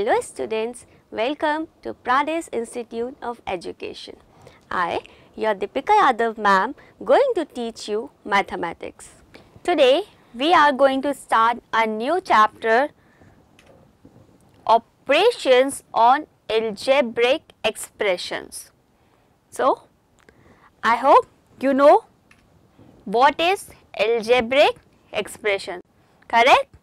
Hello students, welcome to Pradesh Institute of Education. I, your Deepika Yadav ma'am, going to teach you mathematics. Today, we are going to start a new chapter, Operations on Algebraic Expressions. So, I hope you know what is algebraic expression, correct?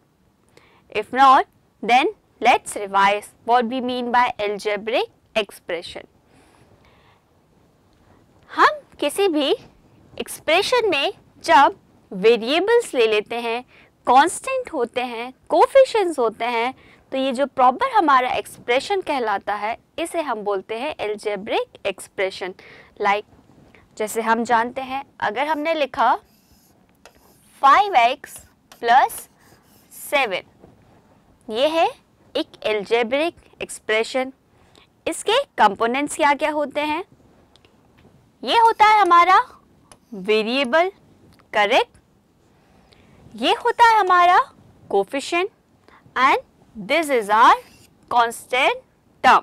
If not, then let's revise what we mean by algebraic expression. हम किसी भी expression में जब variables ले लेते हैं constant होते हैं कोफिशंस होते हैं तो ये जो प्रॉपर हमारा एक्सप्रेशन कहलाता है इसे हम बोलते हैं एल्जेब्रिक एक्सप्रेशन लाइक जैसे हम जानते हैं अगर हमने लिखा 5x एक्स प्लस सेवन ये है एक एल्जेब्रिक एक्सप्रेशन इसके कंपोनेंट्स क्या क्या होते हैं ये होता है हमारा वेरिएबल करेक्ट ये होता है हमारा coefficient and this is our constant term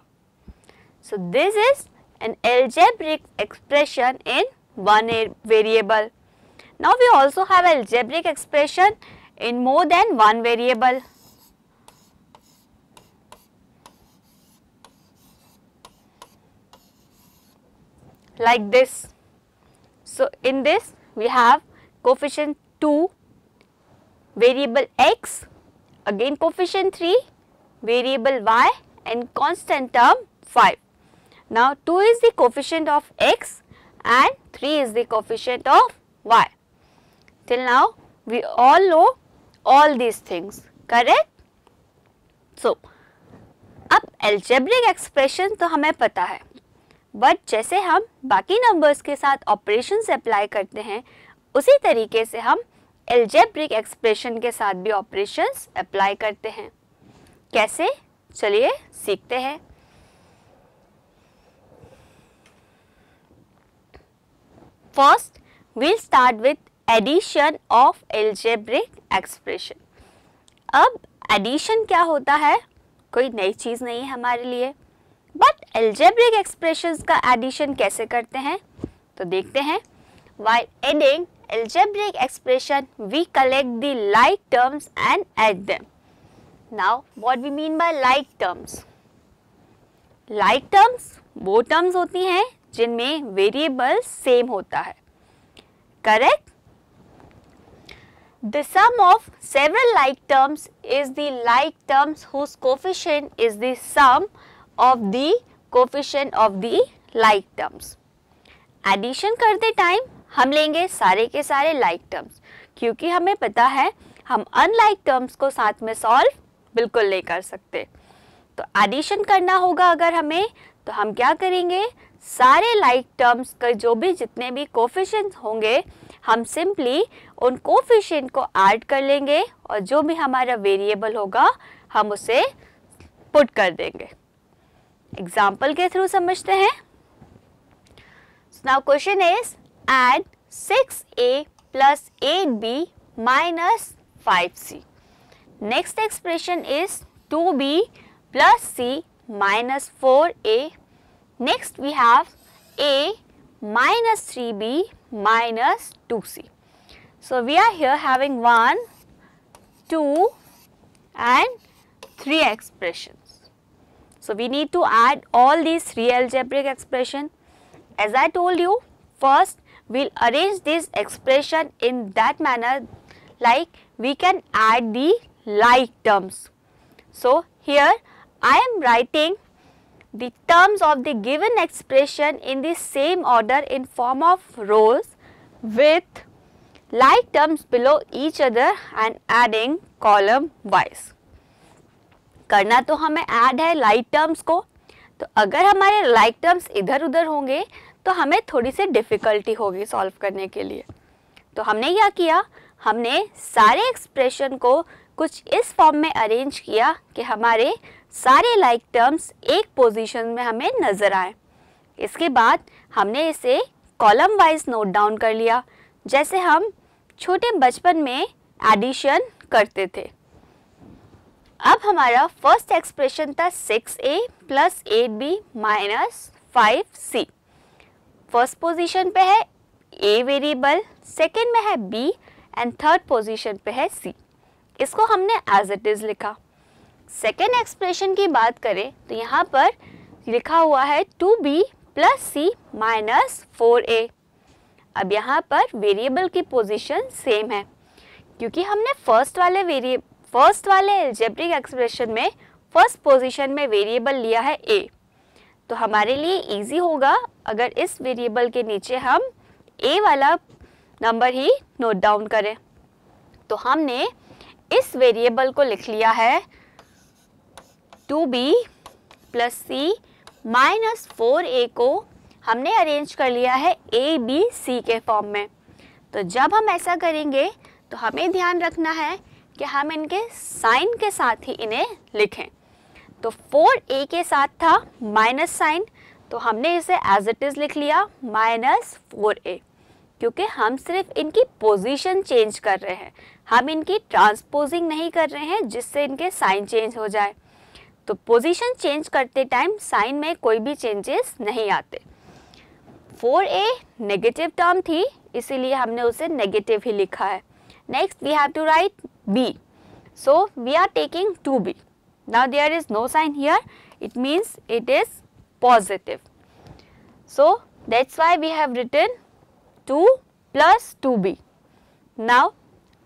so this is an algebraic expression in one variable now we also have algebraic expression in more than one variable like this. So, in this we have coefficient 2 variable x, again coefficient 3 variable y and constant term 5. Now 2 is the coefficient of x and 3 is the coefficient of y. Till now we all know all these things correct. So, up algebraic expression to hame पता but जैसे हम बाकी numbers के साथ operation apply करते हैं उसी तरीके से हम एल्जेब्रिक एक्सप्रेशन के साथ भी ऑपरेशन अप्लाई करते हैं कैसे चलिए सीखते हैं first we'll start with addition of algebraic expression अब एडिशन क्या होता है कोई नई चीज़ नहीं है हमारे लिए बट एल्जेब्रिक एक्सप्रेशन का एडिशन कैसे करते हैं तो देखते हैं by adding algebraic expression we collect the like terms and add them now what we mean by like terms like terms वो टर्म्स होती हैं जिनमें वेरिएबल सेम होता है correct the sum of several like terms is the like terms whose coefficient is the of the coefficient of the like terms addition करते time हम लेंगे सारे के सारे लाइक like टर्म्स क्योंकि हमें पता है हम unlike टर्म्स को साथ में सॉल्व बिल्कुल नहीं कर सकते तो एडिशन करना होगा अगर हमें तो हम क्या करेंगे सारे लाइक like टर्म्स का जो भी जितने भी coefficients होंगे हम सिंपली उन coefficient को add कर लेंगे और जो भी हमारा वेरिएबल होगा हम उसे पुट कर देंगे एग्जाम्पल के थ्रू समझते हैं now question is add six A plus eight B minus five C next expression is two B plus C minus four A next we have A minus three B minus two C so we are here having one two and three expression So, we need to add all these three algebraic expression. As I told you, first we will arrange this expression in that manner like we can add the like terms. So, here I am writing the terms of the given expression in the same order in form of rows with like terms below each other and adding column wise. करना तो हमें add है like terms को तो अगर हमारे like terms इधर उधर होंगे तो हमें थोड़ी सी डिफ़िकल्टी होगी सॉल्व करने के लिए तो हमने क्या किया हमने सारे एक्सप्रेशन को कुछ इस फॉर्म में अरेंज किया कि हमारे सारे लाइक टर्म्स एक पोजीशन में हमें नज़र आए इसके बाद हमने इसे कॉलम वाइज नोट डाउन कर लिया जैसे हम छोटे बचपन में एडिशन करते थे अब हमारा फर्स्ट एक्सप्रेशन था 6a A plus eight B minus five C first position पे है ए वेरिएबल सेकेंड में है बी एंड थर्ड पोजीशन पे है सी इसको हमने एज इट इज़ लिखा सेकेंड एक्सप्रेशन की बात करें तो यहाँ पर लिखा हुआ है two B plus C minus four A अब यहाँ पर वेरिएबल की पोजीशन सेम है क्योंकि हमने फर्स्ट वाले वेरिए फर्स्ट वाले एल्जेब्रिक एक्सप्रेशन में फर्स्ट पोजीशन में वेरिएबल लिया है ए तो हमारे लिए इजी होगा अगर इस वेरिएबल के नीचे हम ए वाला नंबर ही नोट डाउन करें तो हमने इस वेरिएबल को लिख लिया है two B plus C minus four A को हमने अरेंज कर लिया है ए बी सी के फॉर्म में तो जब हम ऐसा करेंगे तो हमें ध्यान रखना है कि हम इनके साइन के साथ ही इन्हें लिखें तो फोर ए के साथ था माइनस साइन तो हमने इसे एज इट इज़ लिख लिया माइनस फोर ए क्योंकि हम सिर्फ इनकी पोजीशन चेंज कर रहे हैं हम इनकी ट्रांसपोजिंग नहीं कर रहे हैं जिससे इनके साइन चेंज हो जाए तो पोजीशन चेंज करते टाइम साइन में कोई भी चेंजेस नहीं आते 4a नेगेटिव टर्म थी इसीलिए हमने उसे नेगेटिव ही लिखा है next we have to write B. So we are taking 2B. Now there is no sign here, it means it is positive. So that's why we have written 2 plus 2B. Now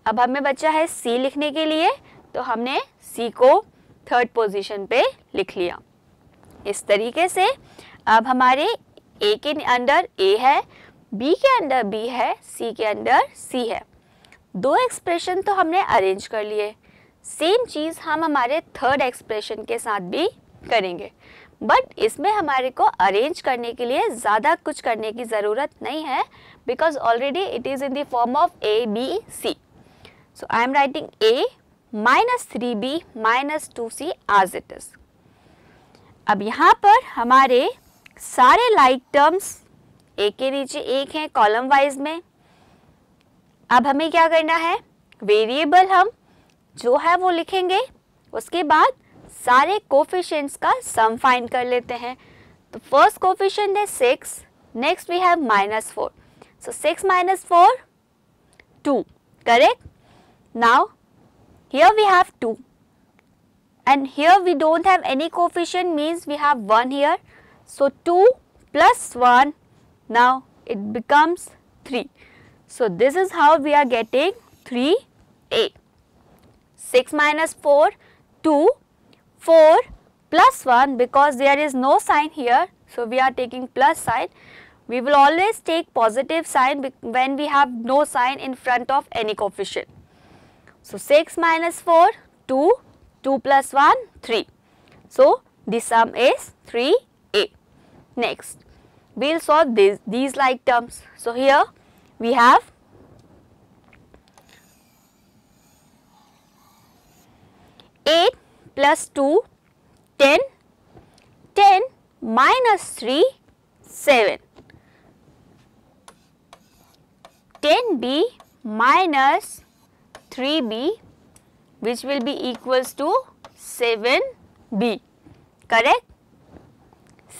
ab humme bacha hai C likhne ke liye to humne C ko third position पे लिख लिया इस तरीके से अब हमारे A के under A है B के अंडर B है C के अंडर C है दो एक्सप्रेशन तो हमने अरेंज कर लिए सेम चीज़ हम हमारे थर्ड एक्सप्रेशन के साथ भी करेंगे बट इसमें हमारे को अरेंज करने के लिए ज़्यादा कुछ करने की ज़रूरत नहीं है because already it is in the form of A B C so I am writing A minus three B minus two C as it is अब यहाँ पर हमारे सारे लाइक टर्म्स ए के नीचे एक हैं कॉलम वाइज में अब हमें क्या करना है वेरिएबल हम जो है वो लिखेंगे उसके बाद सारे कोफिशेंट्स का सम फाइंड कर लेते हैं तो फर्स्ट कोफिशेंट है six next we have minus four so six minus four two correct now here we have two and here we don't have any coefficient means we have one here so two plus one now it becomes three So, this is how we are getting 3a. 6 minus 4, 2, 4 plus 1 because there is no sign here. So, we are taking plus sign. We will always take positive sign when we have no sign in front of any coefficient. So, 6 minus 4, 2, 2 plus 1, 3. So, the sum is 3a. Next, we will solve this, these like terms. So, here we have eight plus two ten ten minus three seven ten b minus three b which will be equals to seven b correct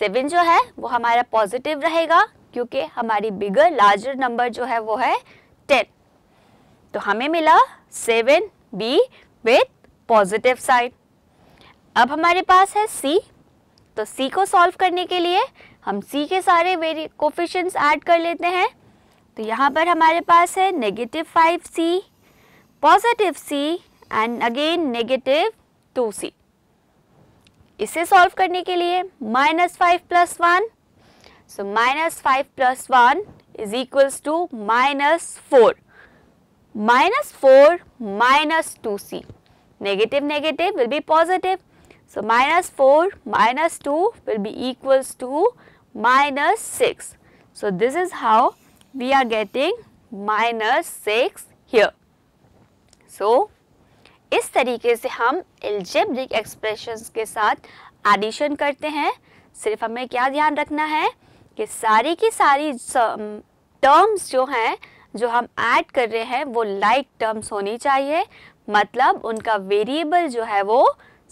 seven जो है वो हमारा positive रहेगा क्योंकि हमारी बिगर larger number जो है वो है टेन तो हमें मिला seven B with positive sign अब हमारे पास है सी तो सी को सॉल्व करने के लिए हम सी के सारे वेरी कोफिशंस ऐड कर लेते हैं तो यहाँ पर हमारे पास है negative five C positive C and again negative two C इसे सॉल्व करने के लिए minus five plus one So minus 5 plus 1 is equals to minus 4. Minus 4 minus 2c. Negative negative will be positive. So minus 4 minus 2 will be equals to minus 6. So this is how we are getting minus 6 here. So इस तरीके से हम algebraic expressions के साथ addition करते हैं सिर्फ हमें क्या ध्यान रखना है कि सारी की सारी टर्म्स जो हैं जो हम ऐड कर रहे हैं वो लाइक like टर्म्स होनी चाहिए मतलब उनका वेरिएबल जो है वो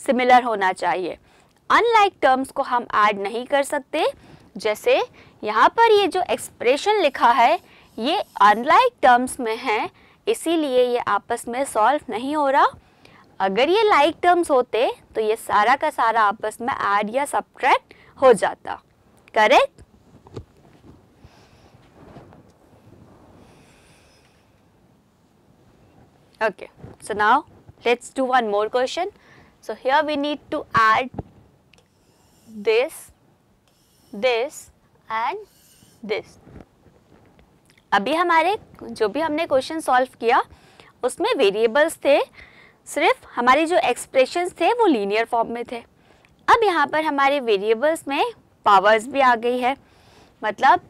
सिमिलर होना चाहिए अनलाइक टर्म्स को हम ऐड नहीं कर सकते जैसे यहाँ पर ये जो एक्सप्रेशन लिखा है ये अनलाइक टर्म्स में है इसीलिए ये आपस में सॉल्व नहीं हो रहा अगर ये लाइक like टर्म्स होते तो ये सारा का सारा आपस में ऐड या सब्ट्रैक्ट हो जाता correct Okay, so now let's do one more question. So here we need to add this, this and this. अभी हमारे जो भी हमने क्वेश्चन सॉल्व किया उसमें वेरिएबल्स थे सिर्फ हमारी जो एक्सप्रेशंस थे वो लीनियर फॉर्म में थे अब यहाँ पर हमारे वेरिएबल्स में पावर्स भी आ गई है मतलब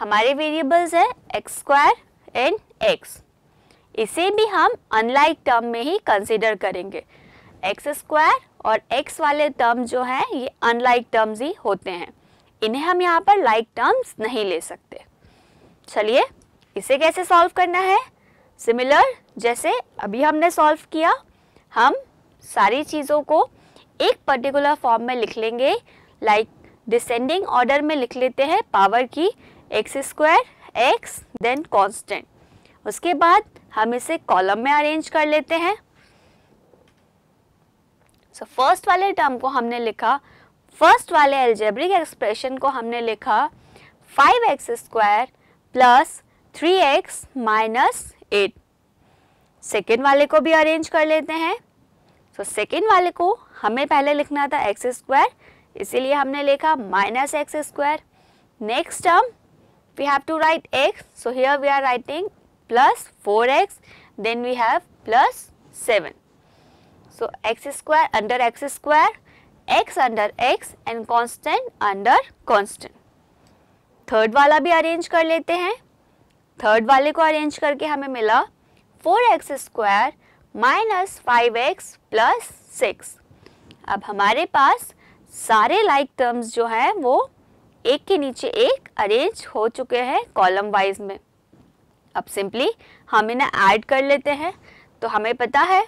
हमारे वेरिएबल्स है एक्स स्क्वायर एंड एक्स इसे भी हम अनलाइक टर्म में ही कंसिडर करेंगे एक्स स्क्वायर और एक्स वाले टर्म जो हैं ये अनलाइक टर्म्स ही होते हैं इन्हें हम यहाँ पर लाइक टर्म्स नहीं ले सकते चलिए इसे कैसे सॉल्व करना है सिमिलर जैसे अभी हमने सॉल्व किया हम सारी चीज़ों को एक पर्टिकुलर फॉर्म में लिख लेंगे लाइक डिसेंडिंग ऑर्डर में लिख लेते हैं पावर की X square X then constant उसके बाद हम इसे कॉलम में अरेंज कर लेते हैं सो so, फर्स्ट वाले टर्म को हमने लिखा फर्स्ट वाले एल्जेब्रिक एक्सप्रेशन को हमने लिखा five X square plus three X minus eight second वाले को भी अरेंज कर लेते हैं सो so, सेकेंड वाले को हमें पहले लिखना था एक्स स्क्वायर इसीलिए हमने लिखा minus X square next term we have to write X so here we are writing plus 4x then we have plus 7. So x square under x square, x under x and constant under constant. Third वाला भी arrange कर लेते हैं third वाले को arrange करके हमें मिला four X square minus five x plus six अब हमारे पास सारे लाइक like टर्म्स जो हैं वो एक के नीचे एक अरेंज हो चुके हैं कॉलम वाइज में अब सिंपली हम इन्हें ऐड कर लेते हैं तो हमें पता है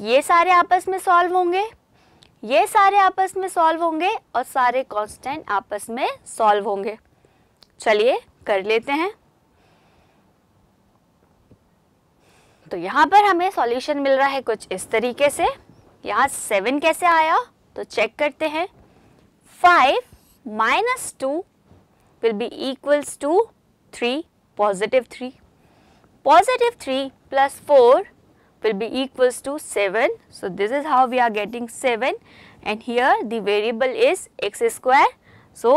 ये सारे आपस में सॉल्व होंगे ये सारे आपस में सॉल्व होंगे और सारे कांस्टेंट आपस में सॉल्व होंगे चलिए कर लेते हैं तो यहाँ पर हमें सॉल्यूशन मिल रहा है कुछ इस तरीके से यहाँ सेवन कैसे आया तो चेक करते हैं five minus two will be equals to three positive 3. Positive 3 plus 4 will be equals to 7. So, this is how we are getting 7 and here the variable is x square. So,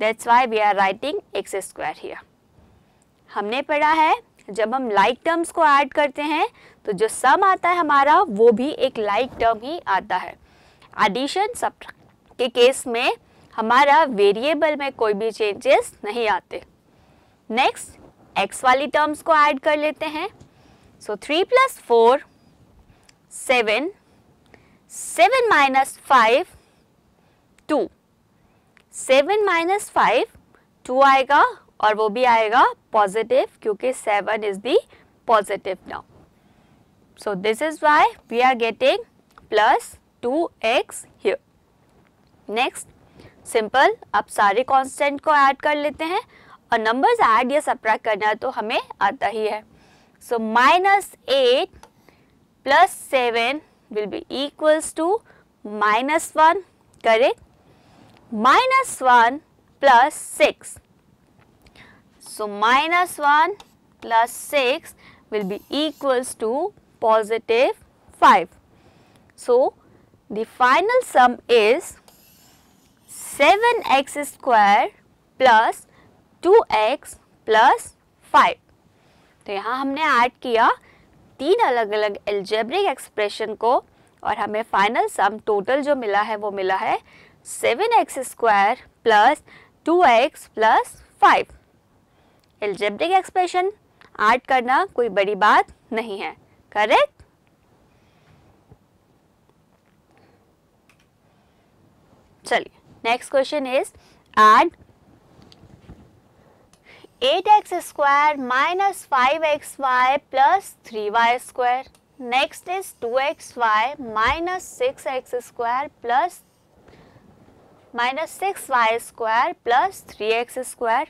that is why we are writing x square here. हमने पढ़ा है जब हम like terms को add करते हैं तो जो sum आता है हमारा वो भी एक like term ही आता है Addition subtract के case में हमारा variable में कोई भी changes नहीं आते नेक्स्ट x वाली टर्म्स को ऐड कर लेते हैं so three plus four seven seven minus five two seven minus five two आएगा और वो भी आएगा पॉजिटिव क्योंकि seven is the positive now so this is why we are getting plus two X next simple अब सारे constant को add कर लेते हैं और नंबर्स ऐड या सप्रैक्ट करना तो हमें आता ही है so minus eight plus seven will be equals to minus one correct minus one plus six so minus one plus six will be equals to positive five so the final sum is seven x square plus two x plus five तो यहाँ हमने add किया तीन अलग अलग algebraic expression को और हमें फाइनल सम टोटल जो मिला है वो मिला है seven x square plus two x plus five algebraic expression add करना कोई बड़ी बात नहीं है करेक्ट चलिए next question is add eight x square minus five x y plus three y square next is two x y minus six x square plus minus six y square plus three x square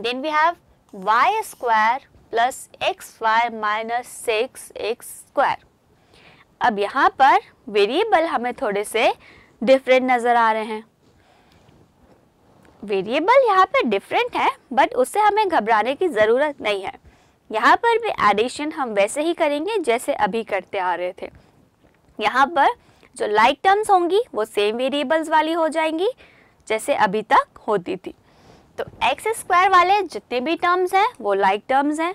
then we have y square plus x y minus six x square अब यहाँ पर variable हमें थोड़े से different नज़र आ रहे हैं variable यहाँ पर डिफरेंट है बट उससे हमें घबराने की ज़रूरत नहीं है यहाँ पर भी एडिशन हम वैसे ही करेंगे जैसे अभी करते आ रहे थे यहाँ पर जो लाइक टर्म्स होंगी वो सेम वेरिएबल्स वाली हो जाएंगी जैसे अभी तक होती थी तो एक्स स्क्वायर वाले जितने भी टर्म्स हैं वो लाइक टर्म्स हैं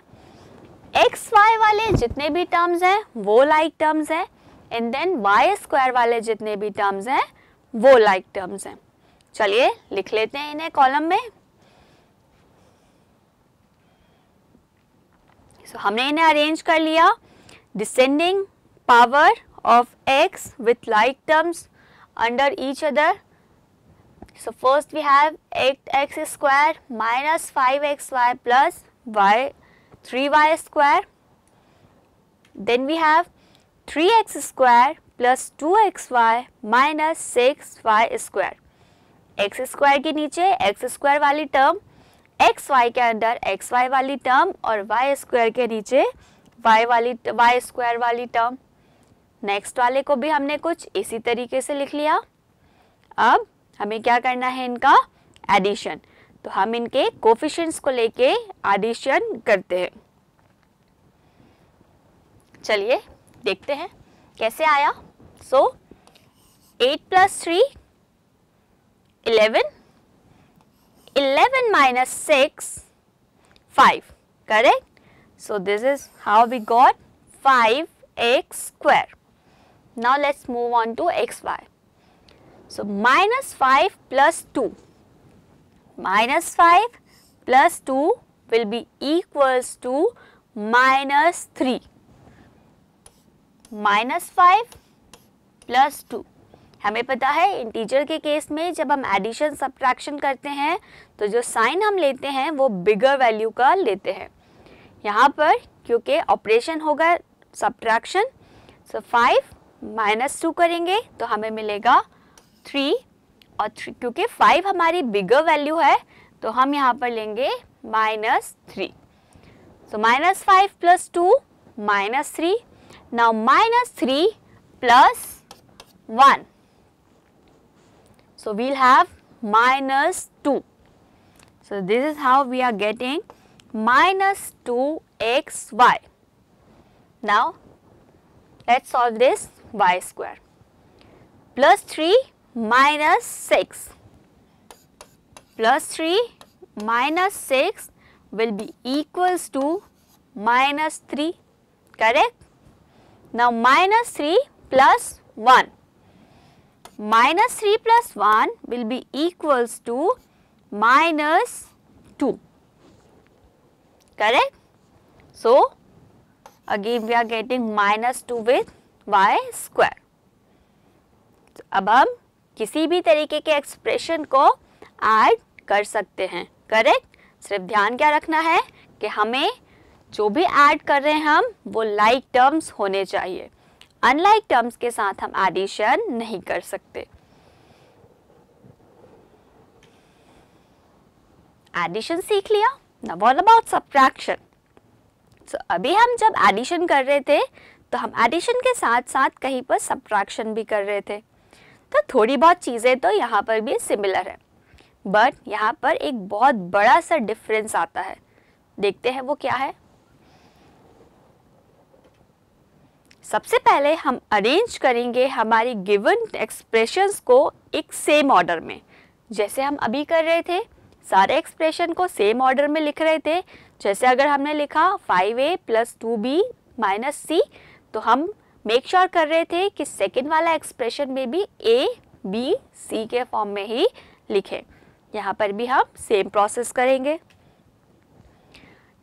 एक्स वाई वाले जितने भी टर्म्स हैं वो लाइक टर्म्स हैं एंड देन वाई स्क्वायर वाले जितने भी टर्म्स हैं वो लाइक टर्म्स हैं चलिए लिख लेते हैं इन्हें कॉलम में सो so, हमने इन्हें अरेंज कर लिया descending power of x with like terms under each other so first we have eight x square minus five x y plus y three y square then we have three x square plus two x y minus six y square x square के नीचे x square वाली term x y के अंदर x y वाली term और y square के नीचे y वाली वाई स्क्वायर वाली टर्म नेक्स्ट वाले को भी हमने कुछ इसी तरीके से लिख लिया अब हमें क्या करना है इनका एडिशन तो हम इनके कोफिशंस को लेके एडिशन करते हैं चलिए देखते हैं कैसे आया so eight plus three 11. 11 minus 6, 5, correct? So, this is how we got 5x square. Now, let us move on to xy. So, minus 5 plus 2, minus 5 plus 2 will be equals to minus 3, minus 5 plus 2. हमें पता है integer के case में जब हम addition subtraction करते हैं तो जो साइन हम लेते हैं वो बिगर वैल्यू का लेते हैं यहाँ पर क्योंकि ऑपरेशन होगा subtraction so five minus two करेंगे तो हमें मिलेगा थ्री और थ्री क्योंकि फाइव हमारी बिगर वैल्यू है तो हम यहाँ पर लेंगे minus three so minus five plus two minus three now minus three plus one So, we will have minus 2. So, this is how we are getting minus 2xy. Now, let us solve this y square. Plus 3 minus 6. Plus 3 minus 6 will be equals to minus 3, correct? Now, minus 3 plus 1. minus 3 plus 1 will be equals to minus 2. Correct? So, again we are getting minus 2 with y square. So, ab hum kisi bhi tarike ke expression ko add kar sakte hain correct sirf dhyan kya rakhna hai ki hame jo bhi add kar rahe hain hum wo like terms hone chahiye unlike terms के साथ हम addition नहीं कर सकते addition सीख लिया ना wall about subtraction सो अभी हम जब एडिशन कर रहे थे तो हम एडिशन के साथ साथ कहीं पर सब्ट्रैक्शन भी कर रहे थे तो थोड़ी बहुत चीज़ें तो यहाँ पर भी सिमिलर है बट यहाँ पर एक बहुत बड़ा सा डिफरेंस आता है देखते हैं वो क्या है सबसे पहले हम अरेंज करेंगे हमारी गिवन एक्सप्रेशंस को एक सेम ऑर्डर में जैसे हम अभी कर रहे थे सारे एक्सप्रेशन को सेम ऑर्डर में लिख रहे थे जैसे अगर हमने लिखा 5a a plus two b minus c तो हम मेक श्योर sure कर रहे थे कि सेकेंड वाला एक्सप्रेशन में भी a, b, c के फॉर्म में ही लिखें यहाँ पर भी हम सेम प्रोसेस करेंगे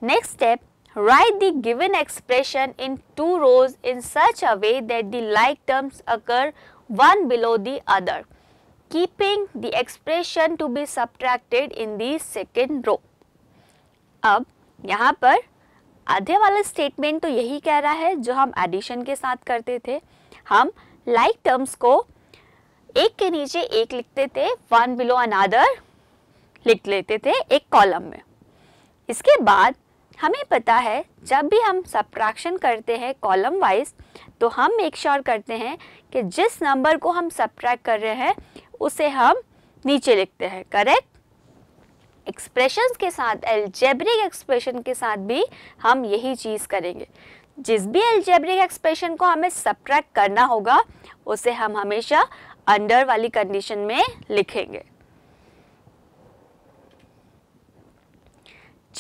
next step Write the given expression in two rows in such a way that the like terms occur one below the other, keeping the expression to be subtracted in the second row. ab yahan par आधे wala statement to yahi keh raha hai jo hum addition ke sath karte the hum like terms ko एक के नीचे एक लिखते थे one below अनादर लिख लेते थे एक कॉलम में इसके बाद हमें पता है जब भी हम सब्ट्रैक्शन करते हैं कॉलम वाइज तो हम मेक श्योर sure करते हैं कि जिस नंबर को हम सब्ट्रैक्ट कर रहे हैं उसे हम नीचे लिखते हैं करेक्ट एक्सप्रेशंस के साथ एल्जेब्रिक एक्सप्रेशन के साथ भी हम यही चीज़ करेंगे जिस भी एल्जेब्रिक एक्सप्रेशन को हमें सब्ट्रैक्ट करना होगा उसे हम हमेशा अंडर वाली कंडीशन में लिखेंगे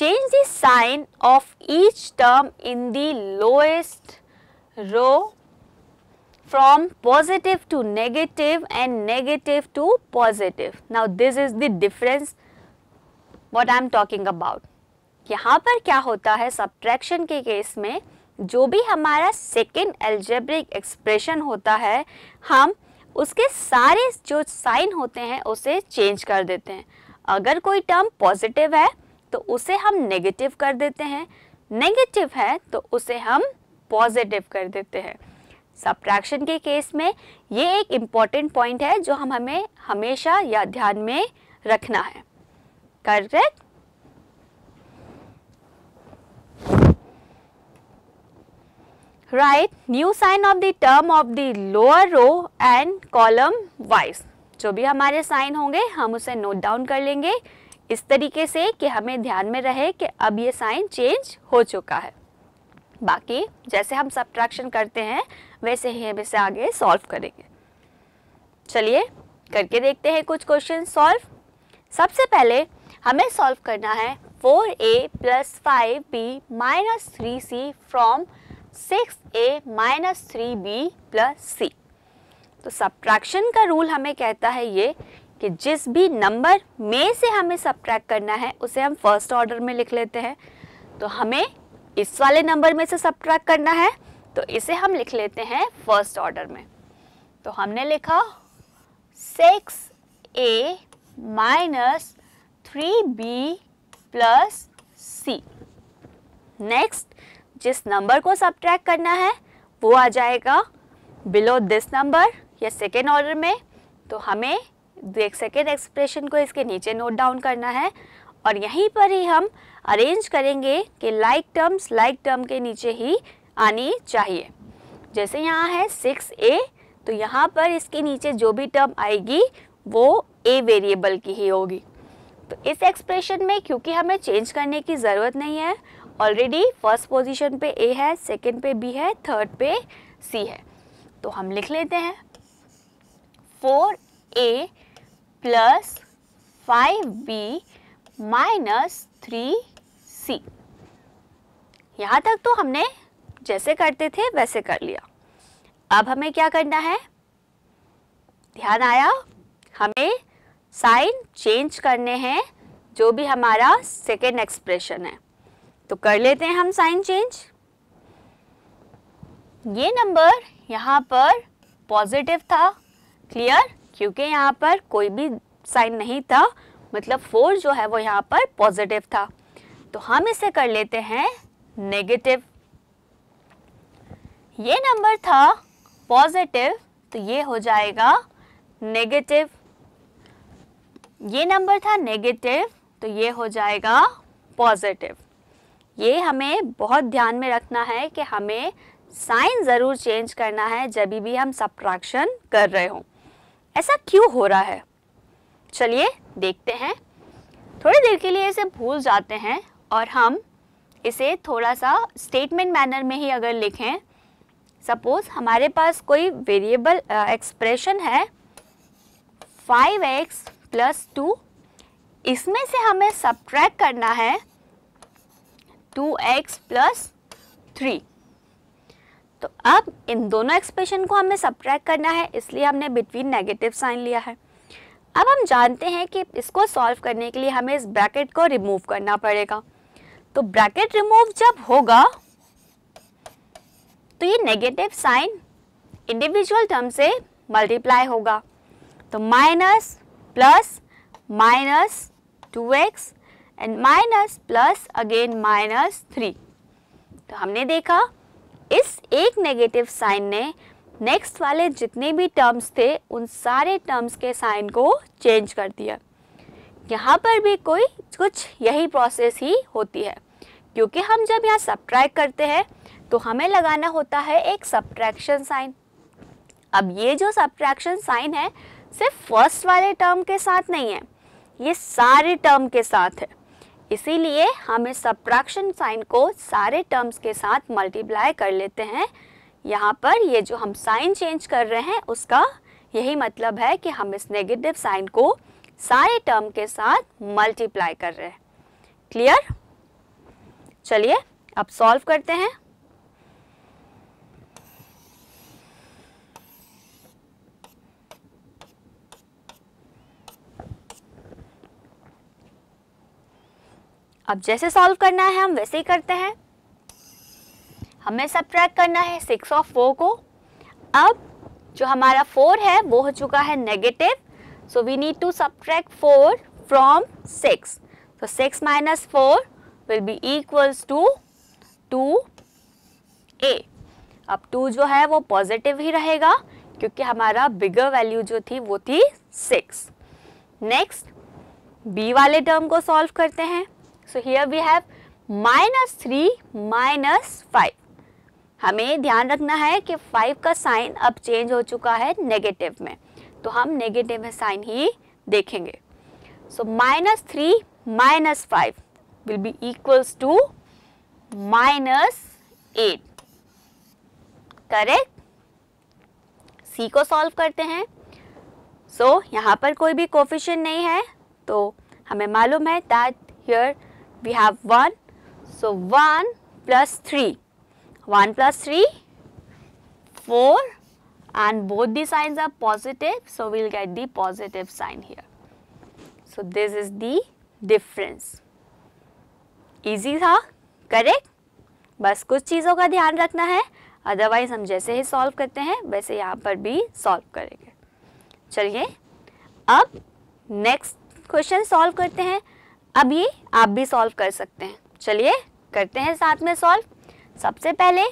change the sign of each term in the lowest row from positive to negative and negative to positive. Now, this is the difference what I am talking about. यहाँ पर क्या होता है सब्ट्रैक्शन के case में जो भी हमारा सेकेंड एल्जेब्रिक एक्सप्रेशन होता है हम उसके सारे जो साइन होते हैं उसे चेंज कर देते हैं अगर कोई टर्म पॉजिटिव है तो उसे हम नेगेटिव कर देते हैं नेगेटिव है तो उसे हम पॉजिटिव कर देते हैं सप्रैक्शन के केस में ये एक इम्पॉर्टेंट पॉइंट है जो हम हमें हमेशा या ध्यान में रखना है correct right new sign of the term of the lower row and column wise जो भी हमारे साइन होंगे हम उसे नोट डाउन कर लेंगे इस तरीके से कि हमें ध्यान में रहे कि अब ये साइन चेंज हो चुका है बाकी जैसे हम सब्ट्रैक्शन करते हैं वैसे ही हम इसे आगे सॉल्व करेंगे चलिए करके देखते हैं कुछ क्वेश्चन सॉल्व सबसे पहले हमें सॉल्व करना है 4a a plus five b minus three c from six a minus three b plus c तो सब्ट्रैक्शन का रूल हमें कहता है ये कि जिस भी नंबर में से हमें सब्ट्रैक्ट करना है उसे हम फर्स्ट ऑर्डर में लिख लेते हैं तो हमें इस वाले नंबर में से सब्ट्रैक्ट करना है तो इसे हम लिख लेते हैं फर्स्ट ऑर्डर में तो हमने लिखा six a minus three b plus c next जिस नंबर को सब्ट्रैक्ट करना है वो आ जाएगा बिलो दिस नंबर या सेकेंड ऑर्डर में तो हमें सेकेंड एक्सप्रेशन को इसके नीचे नोट डाउन करना है और यहीं पर ही हम अरेंज करेंगे कि लाइक टर्म्स लाइक टर्म के नीचे ही आनी चाहिए जैसे यहाँ है सिक्स ए तो यहाँ पर इसके नीचे जो भी टर्म आएगी वो ए वेरिएबल की ही होगी तो इस एक्सप्रेशन में क्योंकि हमें चेंज करने की ज़रूरत नहीं है ऑलरेडी फर्स्ट पोजीशन पे ए है सेकंड पे बी है थर्ड पे सी है तो हम लिख लेते हैं four a plus five b minus three c यहाँ तक तो हमने जैसे करते थे वैसे कर लिया अब हमें क्या करना है ध्यान आया हमें साइन चेंज करने हैं जो भी हमारा सेकेंड एक्सप्रेशन है तो कर लेते हैं हम साइन चेंज ये नंबर यहाँ पर पॉजिटिव था क्लियर क्योंकि यहाँ पर कोई भी साइन नहीं था मतलब फोर जो है वो यहाँ पर पॉजिटिव था तो हम इसे कर लेते हैं नेगेटिव ये नंबर था पॉजिटिव तो ये हो जाएगा नेगेटिव ये नंबर था नेगेटिव तो ये हो जाएगा पॉजिटिव ये हमें बहुत ध्यान में रखना है कि हमें साइन ज़रूर चेंज करना है जब भी हम सब्ट्रैक्शन कर रहे हों ऐसा क्यों हो रहा है चलिए देखते हैं थोड़ी देर के लिए इसे भूल जाते हैं और हम इसे थोड़ा सा स्टेटमेंट मैनर में ही अगर लिखें सपोज़ हमारे पास कोई वेरिएबल एक्सप्रेशन है फाइव एक्स प्लस टू इसमें से हमें सब्ट्रैक्ट करना है टू एक्स प्लस थ्री तो अब इन दोनों एक्सप्रेशन को हमें सब्ट्रैक करना है इसलिए हमने बिटवीन नेगेटिव साइन लिया है अब हम जानते हैं कि इसको सॉल्व करने के लिए हमें इस ब्रैकेट को रिमूव करना पड़ेगा तो ब्रैकेट रिमूव जब होगा तो ये नेगेटिव साइन इंडिविजुअल टर्म से मल्टीप्लाई होगा तो minus plus minus two x and minus plus again minus three तो हमने देखा इस एक नेगेटिव साइन ने नेक्स्ट वाले जितने भी टर्म्स थे उन सारे टर्म्स के साइन को चेंज कर दिया यहाँ पर भी कोई कुछ यही प्रोसेस ही होती है क्योंकि हम जब यहाँ सब्ट्रैक्ट करते हैं तो हमें लगाना होता है एक सब्ट्रैक्शन साइन अब ये जो सब्ट्रैक्शन साइन है सिर्फ फर्स्ट वाले टर्म के साथ नहीं है ये सारे टर्म के साथ है इसीलिए हम इस सब्ट्रैक्शन साइन को सारे टर्म्स के साथ मल्टीप्लाई कर लेते हैं यहाँ पर ये जो हम साइन चेंज कर रहे हैं उसका यही मतलब है कि हम इस नेगेटिव साइन को सारे टर्म के साथ मल्टीप्लाई कर रहे हैं क्लियर चलिए अब सॉल्व करते हैं अब जैसे सॉल्व करना है हम वैसे ही करते हैं हमें सब करना है सिक्स ऑफ फोर को अब जो हमारा फोर है वो हो चुका है negative so we need to tract four from six तो six minus four will be equals to two a अब टू जो है वो पॉजिटिव ही रहेगा क्योंकि हमारा बिगर वैल्यू जो थी वो थी सिक्स नेक्स्ट बी वाले टर्म को सॉल्व करते हैं so here we have minus three minus five हमें ध्यान रखना है कि फाइव का साइन अब चेंज हो चुका है नेगेटिव में तो हम नेगेटिव में साइन ही देखेंगे so minus three minus five will be equals to minus eight correct c को सॉल्व करते हैं सो so, यहाँ पर कोई भी कोफिशन नहीं है तो हमें मालूम है that here we have 1. So 1 plus 3. 1 plus 3, 4 and both the signs are positive. So we will get the positive sign here. So this is the difference. Easy tha correct? बस कुछ चीज़ों का ध्यान रखना है अदरवाइज हम जैसे ही सॉल्व करते हैं वैसे यहाँ पर भी सॉल्व करेंगे चलिए अब नेक्स्ट क्वेश्चन सॉल्व करते हैं अब ये आप भी सॉल्व कर सकते हैं चलिए करते हैं साथ में सॉल्व सबसे पहले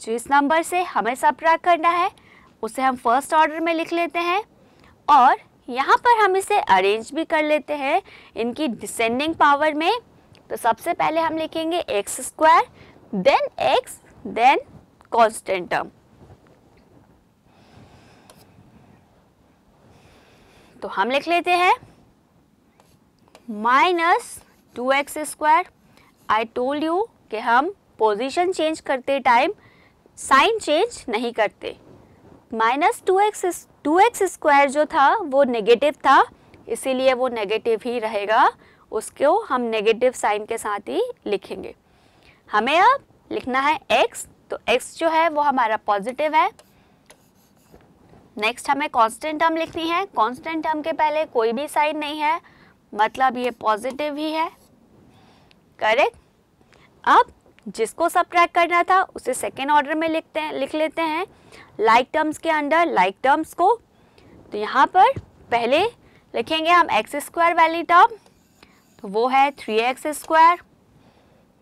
जिस नंबर से हमें सब्ट्रैक्ट करना है उसे हम फर्स्ट ऑर्डर में लिख लेते हैं और यहाँ पर हम इसे अरेंज भी कर लेते हैं इनकी डिसेंडिंग पावर में तो सबसे पहले हम लिखेंगे x square then x then constant term तो हम लिख लेते हैं minus two x square I told you कि हम पोजीशन चेंज करते टाइम साइन चेंज नहीं करते minus two x two x square जो था वो नेगेटिव था इसीलिए वो नेगेटिव ही रहेगा उसको हम नेगेटिव साइन के साथ ही लिखेंगे हमें अब लिखना है x तो x जो है वो हमारा पॉजिटिव है नेक्स्ट हमें कांस्टेंट टर्म लिखनी है कांस्टेंट टर्म के पहले कोई भी साइन नहीं है मतलब ये पॉजिटिव ही है करेक्ट अब जिसको सब्ट्रैक्ट करना था उसे सेकेंड ऑर्डर में लिखते हैं लिख लेते हैं लाइक like टर्म्स के अंडर लाइक like टर्म्स को तो यहाँ पर पहले लिखेंगे हम एक्स स्क्वायर वाली टर्म तो वो है three x square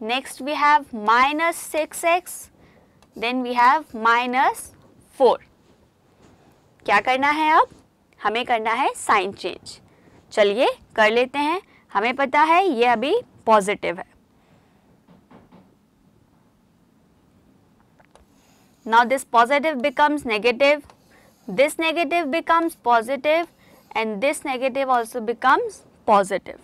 next we have minus six x then we have minus four क्या करना है अब हमें करना है साइन चेंज चलिए कर लेते हैं हमें पता है ये अभी पॉजिटिव है now this positive becomes negative this negative becomes positive and this negative also becomes positive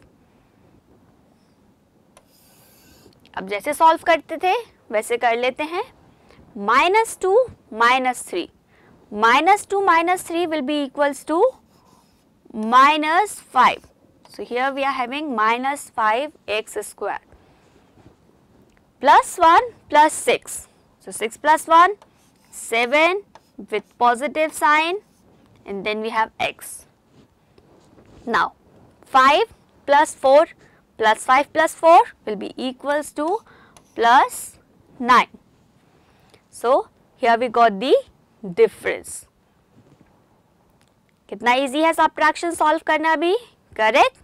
अब जैसे सॉल्व करते थे वैसे कर लेते हैं minus two minus three minus two minus three will be equals to minus 5. So, here we are having minus 5x square plus 1 plus 6. So, 6 plus 1, 7 with positive sign and then we have x. Now, 5 plus 4 plus 5 plus 4 will be equals to plus 9. So, here we got the difference. कितना easy है subtraction solve करना भी correct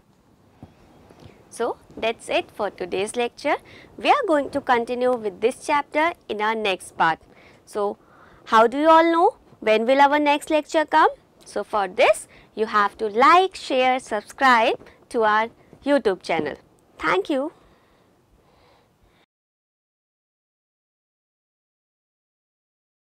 So that's it for today's lecture. We are going to continue with this chapter in our next part. So how do you all know when will our next lecture come? So for this you have to like, share, subscribe to our YouTube channel. Thank you.